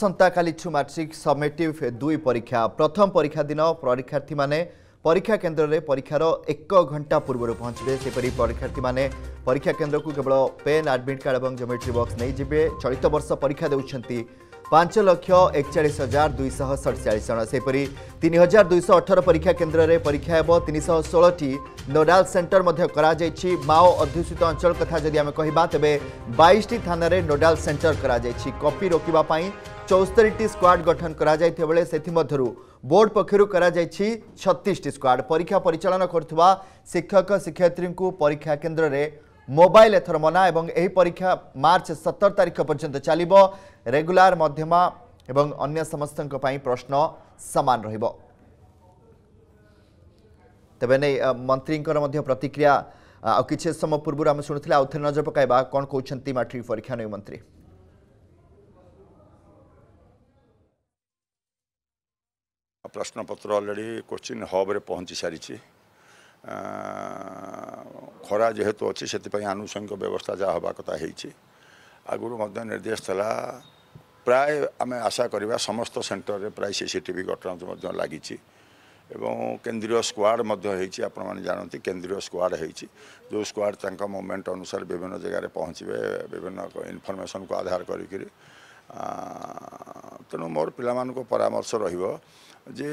आसंता आसंताकालिठु माट्रिक summative दुई परीक्षा प्रथम परीक्षा दिन परीक्षार्थी मैंने परीक्षा केन्द्र में परीक्षार एक घंटा पूर्व पहुँचे सेपरी परीक्षार्थी मैंने परीक्षा केन्द्र को केवल पेन आडमिट कार्ड और जोमेट्री बक्स नहीं जी चलित बर्ष परीक्षा देखते পাঁচ লক্ষ একচাশ হাজার দুইশ সড়চাশ জন সেইপরি তিন হাজার দুইশ অঠর পরীক্ষা কেন্দ্রে পরীক্ষা হব তিনশ ষোলটি নোডাল সেন্টর মধ্যে করা যাইছি মাও অধ্যুষিত অঞ্চল কথা যদি আমি কহবা তবে বাইশটি থানার নোডাল সেন্টর করা যাইছি কপি রোকিবা পাই চৌস্তরিটি স্কোয়াড গঠন করা যাইতে বেলে সেথিমধ্যরু বোর্ড পক্ষরু করা যাইছি ছত্রিশটি স্কোয়াড পরীক্ষা পরিচালনা করুবা শিক্ষক শিক্ষয়িত্রী পরীক্ষা কেন্দ্রে মোবাইল এথর মନା এবং এই পরীক্ষা মার্চ সতর তারিখ পর্যন্ত চালিব রেগুলার মধ্যমা এবং অন্য সমস্ত প্রশ্ন সমান রহব তবে নেই মন্ত্রীঙ্কর মধ্য প্রতিক্রিয়া ଆଉ କିଛି ସମୟ ପୂର୍ବରୁ ଆମେ ଶୁଣୁଥିଲେ ଆଉ ଥରେ ନଜର ପକାଇବା କ'ଣ କହୁଛନ୍ତି ମାଟ୍ରିକ ପରୀକ୍ଷା ନେଇ ମନ୍ତ୍ରୀ ପ୍ରଶ୍ନପତ୍ର ଅଲରେଡ଼ି କୋଶ୍ଚିନ୍ ହବ୍ରେ ପହଞ୍ଚି ସାରିଛି ଖରା ଯେହେତୁ ଅଛି ସେଥିପାଇଁ ଆନୁଷଙ୍ଗିକ ବ୍ୟବସ୍ଥା ଯାହା ହେବା କଥା ହେଇଛି ଆଗରୁ ମଧ୍ୟ ନିର୍ଦ୍ଦେଶ ଥିଲା ପ୍ରାୟ ଆମେ ଆଶା କରିବା ସମସ୍ତ ସେଣ୍ଟରରେ ପ୍ରାୟ ସି ସି ଟି ଭି ଘଟଣା ମଧ୍ୟ ଲାଗିଛି ଏବଂ କେନ୍ଦ୍ରୀୟ ସ୍କ୍ୱାଡ଼ ମଧ୍ୟ ହେଇଛି ଆପଣମାନେ ଜାଣନ୍ତି କେନ୍ଦ୍ରୀୟ ସ୍କ୍ୱାଡ଼ ହେଇଛି ଯେଉଁ ସ୍କ୍ୱାଡ଼ ତାଙ୍କ ମୁଭମେଣ୍ଟ ଅନୁସାରେ ବିଭିନ୍ନ ଜାଗାରେ ପହଞ୍ଚିବେ ବିଭିନ୍ନ ଇନଫର୍ମେସନକୁ ଆଧାର କରିକିରି ତେଣୁ ମୋର ପିଲାମାନଙ୍କ ପରାମର୍ଶ ରହିବ ଯେ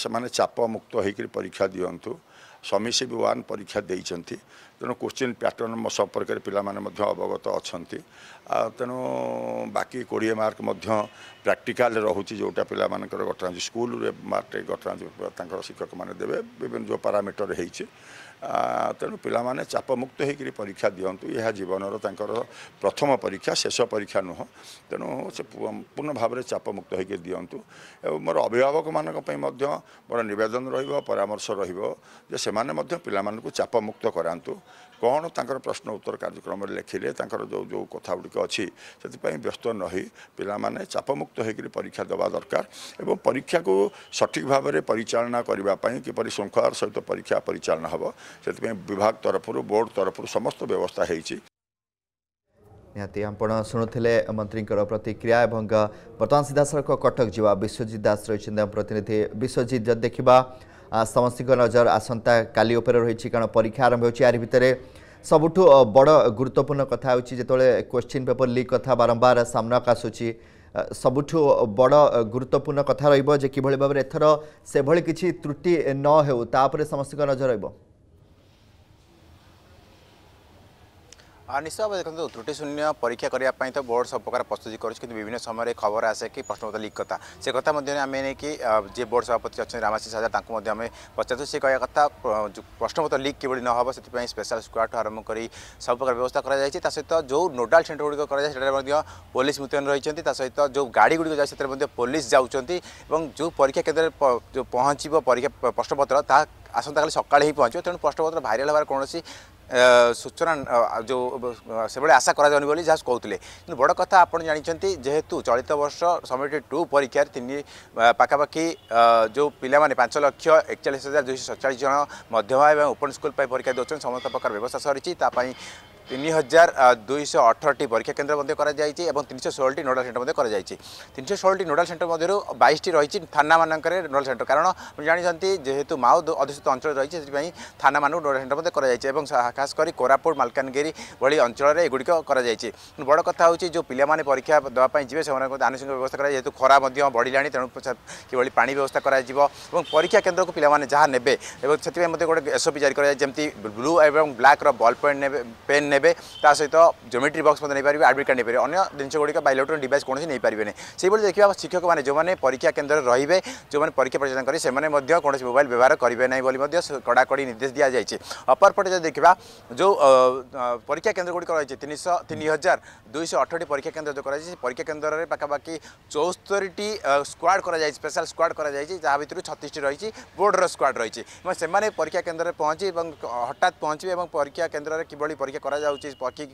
ସେମାନେ ଚାପମୁକ୍ତ ହୋଇକରି ପରୀକ୍ଷା ଦିଅନ୍ତୁ ସମିସିବି ୱାନ୍ ପରୀକ୍ଷା ଦେଇଛନ୍ତି ତେଣୁ କୋଶ୍ଚିନ୍ ପ୍ୟାଟର୍ନ ମୋ ସମ୍ପର୍କରେ ପିଲାମାନେ ମଧ୍ୟ ଅବଗତ ଅଛନ୍ତି ଆଉ ତେଣୁ ବାକି କୋଡ଼ିଏ ମାର୍କ ମଧ୍ୟ ପ୍ରାକ୍ଟିକାଲରେ ରହୁଛି ଯେଉଁଟା ପିଲାମାନଙ୍କର ଘଟଣାଯାଉଛି ସ୍କୁଲ୍ରେ ମାର୍କରେ ଘଟଣାଯାଉ ତାଙ୍କର ଶିକ୍ଷକମାନେ ଦେବେ ବିଭିନ୍ନ ଯେଉଁ ପାରାମିଟର ହୋଇଛି ତେଣୁ ପିଲାମାନେ ଚାପମୁକ୍ତ ହୋଇକରି ପରୀକ୍ଷା ଦିଅନ୍ତୁ ଏହା ଜୀବନର ତାଙ୍କର ପ୍ରଥମ ପରୀକ୍ଷା ଶେଷ ପରୀକ୍ଷା ନୁହଁ ତେଣୁ से पूर्ण भाव में चापमुक्त हो दिंतु और मोर अभिभावक मानी मोर नवेदन रामर्श रेने पाँच चापमुक्त करातु कौन तर प्रश्न उत्तर कार्यक्रम लिखिले जो जो कथा गुड़िक अच्छी से व्यस्त नही पाने चापमुक्त हो परीक्षा देवा दरकार परीक्षा को सठिक भाव में पिचा करने किप श्रृंखलार सहित परीक्षा परिचालना हे से विभाग तरफ बोर्ड तरफ समस्त व्यवस्था होती ନିହାତି ଆପଣ ଶୁଣୁଥିଲେ ମନ୍ତ୍ରୀଙ୍କର ପ୍ରତିକ୍ରିୟା ଏବଂ ବର୍ତ୍ତମାନ ସିଧାସଳଖ କଟକ ଯିବା ବିଶ୍ୱଜିତ ଦାସ ରହିଛନ୍ତି ଆମ ପ୍ରତିନିଧି ବିଶ୍ୱଜିତ ଯଦି ଦେଖିବା ସମସ୍ତଙ୍କ ନଜର ଆସନ୍ତାକାଲି ଉପରେ ରହିଛି କାରଣ ପରୀକ୍ଷା ଆରମ୍ଭ ହେଉଛି ଏହାରି ଭିତରେ ସବୁଠୁ ବଡ଼ ଗୁରୁତ୍ୱପୂର୍ଣ୍ଣ କଥା ହେଉଛି ଯେତେବେଳେ କ୍ୱେଶ୍ଚିନ୍ ପେପର୍ ଲିକ୍ କଥା ବାରମ୍ବାର ସାମ୍ନାକୁ ଆସୁଛି ସବୁଠୁ ବଡ଼ ଗୁରୁତ୍ୱପୂର୍ଣ୍ଣ କଥା ରହିବ ଯେ କିଭଳି ଭାବରେ ଏଥର ସେଭଳି କିଛି ତ୍ରୁଟି ନ ହେଉ ତା ଉପରେ ସମସ୍ତଙ୍କ ନଜର ରହିବ ନିଶ୍ଚୟ ଭାବେ ଦେଖନ୍ତୁ ତ୍ରୁଟିଶୂନ୍ୟ ପରୀକ୍ଷା କରିବା ପାଇଁ ତ ବୋର୍ଡ଼ ସବୁ ପ୍ରକାର ପ୍ରସ୍ତୁତି କରୁଛି କିନ୍ତୁ ବିଭିନ୍ନ ସମୟରେ ଖବର ଆସେ କି ପ୍ରଶ୍ନପତ୍ର ଲିକ୍ କଥା ସେ କଥା ମଧ୍ୟରେ ଆମେ ନେଇକି ଯିଏ ବୋର୍ଡ଼ ସଭାପତି ଅଛନ୍ତି ରାମାଶିଷ ହାଜର ତାଙ୍କୁ ମଧ୍ୟ ଆମେ ପଚାରୁଛୁ ସେ କହିବା କଥା ପ୍ରଶ୍ନପତ୍ର ଲିକ୍ କିଭଳି ନ ହେବ ସେଥିପାଇଁ ସ୍ପେଶାଲ ସ୍କ୍ୱାଡ଼ଠୁ ଆରମ୍ଭ କରି ସବୁ ପ୍ରକାର ବ୍ୟବସ୍ଥା କରାଯାଇଛି ତା ସହିତ ଯେଉଁ ନୋଡାଲ୍ ସେଣ୍ଟର ଗୁଡ଼ିକ କରାଯାଇଛି ସେଠାରେ ମଧ୍ୟ ପୋଲିସ ମୁତୟନ ରହିଛନ୍ତି ତା ସହିତ ଯେଉଁ ଗାଡ଼ି ଗୁଡ଼ିକ ଯାଉଛି ସେଥିରେ ମଧ୍ୟ ପୋଲିସ ଯାଉଛନ୍ତି ଏବଂ ଯେଉଁ ପରୀକ୍ଷା କେନ୍ଦ୍ରରେ ଯେଉଁ ପହଞ୍ଚିବ ପରୀକ୍ଷା ପ୍ରଶ୍ନପତ୍ର ତାହା ଆସନ୍ତାକାଲି ସକାଳେ ହିଁ ପହଞ୍ଚିବ ତେଣୁ ପ୍ରଶ୍ନପତ୍ର ଭାଇରାଲ୍ ହେବାର କୌଣସି सूचना जो भए आशा कि बड कथा आउनु जान्छ जेतु चलित वर्ष समेट टु परीक्षा तिन पाखापा जो पिया पाँच लक्ष एकचालिस हजार दुई सय सतचालिस जन मध्यमा ओपन स्कुल पास्त प्रकार व्यवस्था सरिछ তিন হাজার দুইশ অঠরটি পরীক্ষা কেন্দ্র মধ্যে করা যাইছে এবং তিনশো ষোলটি নোডাল সেন্টার মধ্যে করা যাইছে তিনশো ষোলটি নোডাল সেন্টার মধ্যে বাইশটি রয়েছে থানা মানুষের নোডাল সেন্টার কারণ জাঁচান যেহেতু মাও অধিষ্ঠিত অঞ্চল রয়েছে সেই থানা মানুষ নোডাল সেন্টার মধ্যে করা যাইছে এবং খাশ করে কোরাপুট মালকানগিরি ভি অঞ্চলের এগুড়িক করা যাইছে বড় কথা হচ্ছে যে পিলামানে পরীক্ষা দেওয়া যাবে সে আনুষঙ্গিক ব্যবস্থা করা যেহেতু খরা মধ্যে বড়িলা তেমন কিভাবে পাঁচ ব্যবস্থা করা এবং পরীক্ষা কেন্দ্রকে পিলামানে যা নেবে এবং সেপাই মধ্যে গোটে এসওপি জারি করা যায় যেমন ব্লু এবং ব্ল্যাক্র বল পেন পেন নেবে ନେବେ ତା ସହିତ ଜୋମେଟ୍ରି ବକ୍ସ ମଧ୍ୟ ନେଇପାରିବେ ଆଡ଼ମିଟ୍ କାର୍ଡ଼ ନେଇପାରିବେ ଅନ୍ୟ ଜିନିଷଗୁଡ଼ିକ ବା ଇଲେକ୍ଟ୍ରୋନିକ୍ ଡିଭାଇସ୍ କୌଣସି ନେଇପାରିବେନି ସେହିଭଳି ଦେଖିବା ଶିକ୍ଷକମାନେ ଯେଉଁମାନେ ପରୀକ୍ଷା କେନ୍ଦ୍ରରେ ରହିବେ ଯେଉଁମାନେ ପରୀକ୍ଷା ପରିଚାଳନା କରିବେ ସେମାନେ ମଧ୍ୟ କୌଣସି ମୋବାଇଲ ବ୍ୟବହାର କରିବେ ନାହିଁ ବୋଲି ମଧ୍ୟ କଡ଼ାକଡ଼ି ନିର୍ଦ୍ଦେଶ ଦିଆଯାଇଛି ଅପରପଟେ ଯଦି ଦେଖିବା ଯେଉଁ ପରୀକ୍ଷା କେନ୍ଦ୍ରଗୁଡ଼ିକ ରହିଛି ତିନିଶହ ତିନି ହଜାର ଦୁଇଶହ ଅଠରଟି ପରୀକ୍ଷା କେନ୍ଦ୍ର ଯେଉଁ କରାଯାଇଛି ପରୀକ୍ଷା କେନ୍ଦ୍ରରେ ପାଖାପାଖି ଚଉସ୍ତରୀଟି ସ୍କ୍ୱାଡ଼ କରାଯାଇଛି ସ୍ପେଶାଲ ସ୍କ୍ୱାଡ଼ କରାଯାଇଛି ଯାହା ଭିତରୁ ଛତିଶଟି ରହିଛି ବୋର୍ଡ଼ର ସ୍କ୍ୱାଡ଼ ରହିଛି ଏବଂ ସେମାନେ ପରୀକ୍ଷା କେନ୍ଦ୍ରରେ ପହଞ୍ଚି ଏବଂ ହଠାତ୍ ପହଞ୍ଚିବେ ଏବଂ ପରୀକ୍ଷା କେନ୍ଦ୍ରରେ କିଭଳି ପରୀକ୍ଷା କରାଯାଏ କରାଯାଉଛି ପକ୍ଷୀ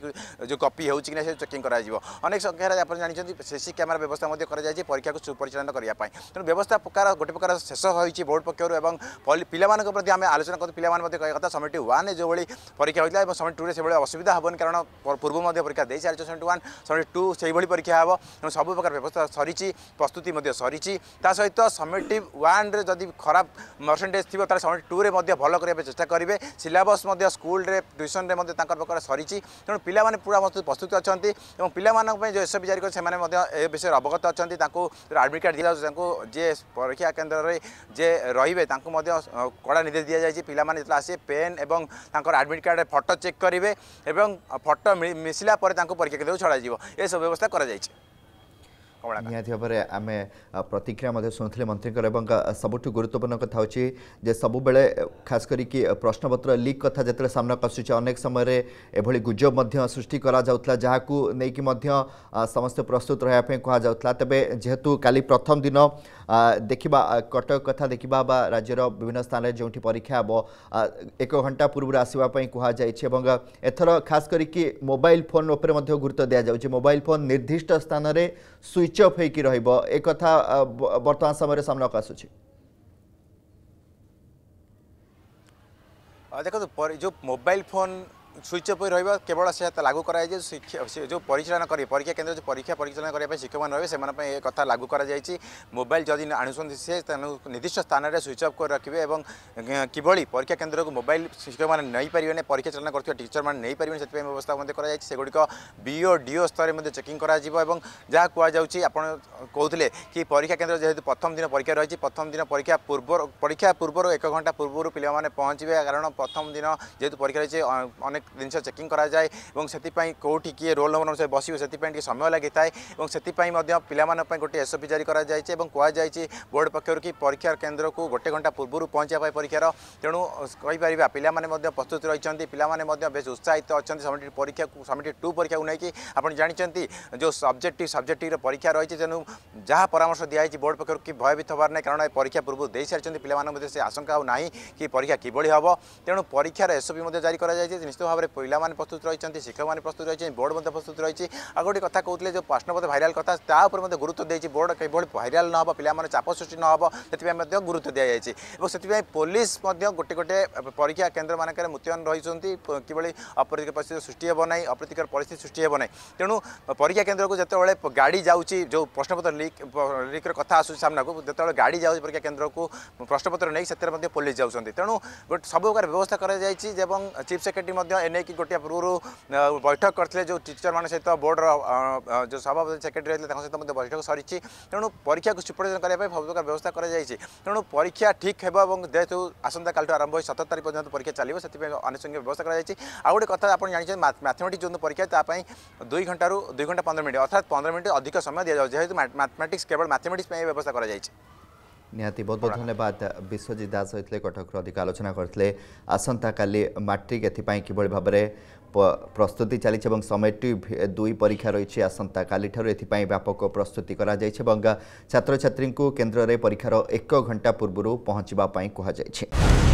ଯେଉଁ କପି ହେଉଛି କି ନା ସେ ଚେକିଂ କରାଯିବ ଅନେକ ସଂଖ୍ୟାରେ ଆପଣ ଜାଣିଛନ୍ତି ସିସି କ୍ୟାମେରା ବ୍ୟବସ୍ଥା ମଧ୍ୟ କରାଯାଇଛି ପରୀକ୍ଷାକୁ ସୁପରିଚାଳନା କରିବା ପାଇଁ ତେଣୁ ବ୍ୟବସ୍ଥା ପ୍ରକାର ଗୋଟେ ପ୍ରକାର ଶେଷ ହୋଇଛି ବୋର୍ଡ଼ ପକ୍ଷରୁ ଏବଂ ପିଲାମାନଙ୍କ ପ୍ରତି ଆମେ ଆଲୋଚନା କରୁ ପିଲାମାନେ ମଧ୍ୟ କହିବା କଥା ସମିଟି ୱାନ୍ରେ ଯେଉଁଭଳି ପରୀକ୍ଷା ହୋଇଥିଲା ଏବଂ ସମିଟି ଟୁରେ ସେଭଳି ଅସୁବିଧା ହେବନି କାରଣ ପୂର୍ବ ମଧ୍ୟ ପରୀକ୍ଷା ଦେଇସାରିଛ ସମିଟି ୱାନ୍ ସମିଟି ଟୁ ସେଇଭଳି ପରୀକ୍ଷା ହେବ ତେଣୁ ସବୁ ପ୍ରକାର ବ୍ୟବସ୍ଥା ସରିଛି ପ୍ରସ୍ତୁତି ମଧ୍ୟ ସରିଛି ତା ସହିତ ସମିଟି ୱାନ୍ରେ ଯଦି ଖରାପ ପରସେଣ୍ଟେଜ୍ ଥିବ ତାହେଲେ ସମିଟି ଟୁରେ ମଧ୍ୟ ଭଲ କରିବା ପାଇଁ ଚେଷ୍ଟା କରିବେ ସିଲାବସ୍ ମଧ୍ୟ ସ୍କୁଲରେ ଟ୍ୟୁସନ୍ରେ ମଧ୍ୟ ତାଙ୍କର ପ୍ରକାର সরিছি তেমন পিলামানে পুরা প্রস্তুত অনেক এবং পিলামানক যে এসব জারি করে সে বিষয়ে অবগত অনেক তাঁকু আডমিট কার্ড দিয়ে তাঁকু যে পরীক্ষা কেন্দ্রে যে রহবে তাঁকু কড়া নির্দেশ দিয়ে যাই পিলামানে যেত আসে পেন এবং তাঁর আডমিট কার্ডে ফটো চেক করবে এবং ফটো মিশিলা পরে তাঁকু পরীক্ষা কেন্দ্রকে ছড়া যাব এসব ব্যবস্থা করা যাইছে ନିହାତି ଭାବରେ ଆମେ ପ୍ରତିକ୍ରିୟା ମଧ୍ୟ ଶୁଣୁଥିଲେ ମନ୍ତ୍ରୀଙ୍କର ଏବଂ ସବୁଠୁ ଗୁରୁତ୍ୱପୂର୍ଣ୍ଣ କଥା ହେଉଛି ଯେ ସବୁବେଳେ ଖାସ କରିକି ପ୍ରଶ୍ନପତ୍ର ଲିକ୍ କଥା ଯେତେବେଳେ ସାମ୍ନାକୁ ଆସୁଛି ଅନେକ ସମୟରେ ଏଭଳି ଗୁଜବ ମଧ୍ୟ ସୃଷ୍ଟି କରାଯାଉଥିଲା ଯାହାକୁ ନେଇକି ମଧ୍ୟ ସମସ୍ତେ ପ୍ରସ୍ତୁତ ରହିବା ପାଇଁ କୁହାଯାଉଥିଲା ତେବେ ଯେହେତୁ କାଲି ପ୍ରଥମ ଦିନ ଦେଖିବା କଟକ କଥା ଦେଖିବା ବା ରାଜ୍ୟର ବିଭିନ୍ନ ସ୍ଥାନରେ ଯେଉଁଠି ପରୀକ୍ଷା ହେବ ଏକ ଘଣ୍ଟା ପୂର୍ବରୁ ଆସିବା ପାଇଁ କୁହାଯାଇଛି ଏବଂ ଏଥର ଖାସ କରିକି ମୋବାଇଲ ଫୋନ୍ ଉପରେ ମଧ୍ୟ ଗୁରୁତ୍ୱ ଦିଆଯାଉଛି ମୋବାଇଲ ଫୋନ୍ ନିର୍ଦ୍ଦିଷ୍ଟ ସ୍ଥାନରେ ସୁଇଚ୍ ଅଫ୍ ହୋଇକି ରହିବ ଏ କଥା ବର୍ତ୍ତମାନ ସମୟରେ ସାମ୍ନାକୁ ଆସୁଛି ଦେଖନ୍ତୁ ଯେଉଁ ମୋବାଇଲ ଫୋନ୍ সুইচ অফ রহব কেবল সে লাগু করা যে শিক্ষা যে পরিচালনা করে পরীক্ষা কেন্দ্র যে পরীক্ষা পরিচালনা করা শিক্ষক মানে রয়েছে সে এ কথা লাগু করা যাই মোবাইল যদি আনুচান সে নির্দিষ্ট স্থানের সুইচ অফ করে রাখবে এবং কিভাবে পরীক্ষা কেন্দ্র মোবাইল শিক্ষক মানে নেইপারে না পরীক্ষা চালনা করতে টিচর মানে নেইপারে সেই ব্যবস্থা করা যাই সেগুড়ি বিও ডিও স্তরে চেকিং করা যাব এবং যা কুযাচ্ছি আপনার কৌলে কি পরীক্ষা কেন্দ্র যেহেতু প্রথম দিন পরীক্ষা রয়েছে প্রথম দিন পরীক্ষা পূর্ব পরীক্ষা পূর্ব এক ঘন্টা পূর্ব পিলা মানে পৌঁছবে কারণ প্রথম দিন যেহেতু পরীক্ষা রয়েছে অনেক जिन चेकिंग कराए कौटी किए रोल नंबर अनुसार बस से समय लगी थाएँपी पिला गोटे एसओपी जारी कर बोर्ड पक्षर कि परीक्षार केन्द्र को गोटे घंटा पूर्व पहुंचापी परीक्षार तेणु कहींपर पे प्रस्तुत रही पाने बे उत्साहित अच्छा समिट परीक्षा समिट टू परीक्षा को नहीं आपड़ जानते जो सब्जेक्ट सब्जेक्ट परीक्षा रही है तेणु जहाँ परामर्श दिखाई बोर्ड पक्ष कि भयभीत हार ना कहना परीक्षा पूर्व दे सारी पे से आशंका आना कि परीक्षा किभली हम तेणु परीक्षार एसओपी जारी कर निश्चित ভাবে পিলামানে প্রস্তুত রয়েছেন শিক্ষকমানে প্রস্তুত রয়েছেন বোর্ড মধ্যে প্রস্তুত রয়েছে আর গোটে কথা কৌলে যে প্রশ্নপত্র ভাইরাল কথা তা উপরে মধ্যে গুরুত্ব দিয়েছে বোর্ড কিভাবে ভাইরাল নহব পিলামানে চাপ সৃষ্টি নহব সেপাই মধ্যে গুরুত্ব দিয়েছে এবং সেপাই পুলিশ মধ্যে গোটে গোটে পরীক্ষা কেন্দ্র মানকরে মুত্যন রয়েছেন কিভাবে অপ্রীতিকর পরিস্থিতি সৃষ্টি হব না অপ্রীতিকর পরিস্থিতি সৃষ্টি হব না তেমন পরীক্ষা কেন্দ্রক যেতবে গাড়ি যাচ্ছি যে প্রশ্নপত্র লিক লিক্র কথা আসুচি সামনাকু যেতবে গাড়ি যাচ্ছে পরীক্ষা কেন্দ্রক প্রশ্নপত্র নেই সেতরে পুলিশ যাচ্ছেন তেমন সব প্রকার ব্যবস্থা করা যাই এবং চিফ সেক্রেটারি এনে গোটিয়ে পূর্ব বৈঠক করে যে টিচর মানে সহ বোর্ডর যে সভাপতি সেক্রেটারি হয়েছে তাঁর সহ বৈঠক সরিছি তেমন পরীক্ষা সুপ্রজন করা সব প্রকার ব্যবস্থা করা যাই তেমন পরীক্ষা ঠিক হব এবং যেহেতু আসন্তকাল আরম্ভ হয়ে সতের তারিখ পর্যন্ত পরীক্ষা চাল সেই আনুষঙ্গিক ব্যবস্থা করা যাই আউ গোটে কথা আপনার জাঁচান ম্যাথমেটিক্স যে পরীক্ষা তাপাই দুই ঘণ্টার দুই ঘণ্টা পনেরো মিনিট অর্থাৎ পনেরো মিনিট অধিক সময় দিয়া যাচ্ছে যেহেতু ম্যাথমেটিক্স কেবল ম্যাথমেটিক্স ব্যবস্থা করা যাই ନିହାତି ବହୁତ ବହୁତ ଧନ୍ୟବାଦ ବିଶ୍ୱଜିତ ଦାସ ହୋଇଥିଲେ କଟକରୁ ଅଧିକ ଆଲୋଚନା କରିଥିଲେ ଆସନ୍ତାକାଲି ମାଟ୍ରିକ୍ ଏଥିପାଇଁ କିଭଳି ভাবে প্রস্তুতি চালছে এবং সমেটি দুই পরীক্ষা রয়েছে আসন্তকালি এথিপাই ব্যাপক প্রস্তুতি করা যাইছে এবং ছাত্রছাত্রী কেন্দ্রের পরীক্ষার এক ঘণ্টা পূর্ব পৌঁছবা কুহযাই